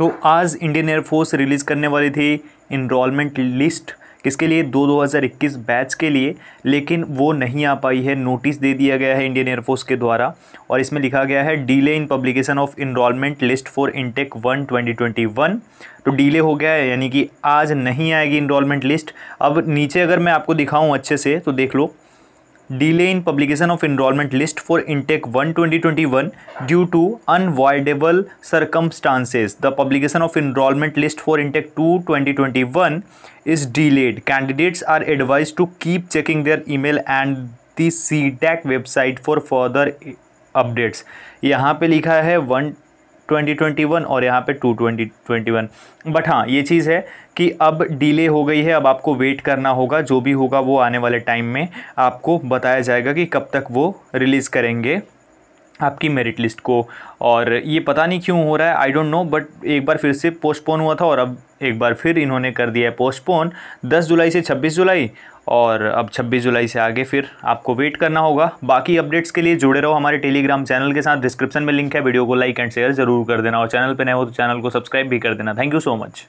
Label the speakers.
Speaker 1: तो आज Indian air force release करने वाली थी इनरोलमेंट लिस्ट किसके लिए दो इक्कीस बैच के लिए लेकिन वो नहीं आ पाई है नोटिस दे दिया गया है इंडियन एयरफोर्स के द्वारा और इसमें लिखा गया है delay in publication of enrolment list for intake one twenty twenty one तो डीले हो गया है यानी कि आज नहीं आएगी इनरोलमेंट लिस्ट अब नीचे अगर मैं आपको दिखाऊँ अच्छे से तो देख लो delay in publication of enrolment list for intake one twenty twenty one due to unavoidable circumstances the publication of enrolment list for intake two twenty twenty one is delayed candidates are advise to keep checking their email and the C website for further updates यहाँ पर लिखा है one 2021 और यहाँ पे two twenty twenty one but हाँ ये चीज़ है कि अब डिले हो गई है अब आपको वेट करना होगा जो भी होगा वो आने वाले टाइम में आपको बताया जाएगा कि कब तक वो रिलीज़ करेंगे आपकी मेरिट लिस्ट को और ये पता नहीं क्यों हो रहा है आई डोंट नो बट एक बार फिर से पोस्टपोन हुआ था और अब एक बार फिर इन्होंने कर दिया है पोस्टपोन 10 जुलाई से 26 जुलाई और अब 26 जुलाई से आगे फिर आपको वेट करना होगा बाकी अपडेट्स के लिए जुड़े रहो हमारे टेलीग्राम चैनल के साथ डिस्क्रिप्शन में लिंक है वीडियो को लाइक एंड शेयर जरूर कर देना और चैनल पर नए हो तो चैनल को सब्सक्राइब भी कर देना थैंक यू सो मच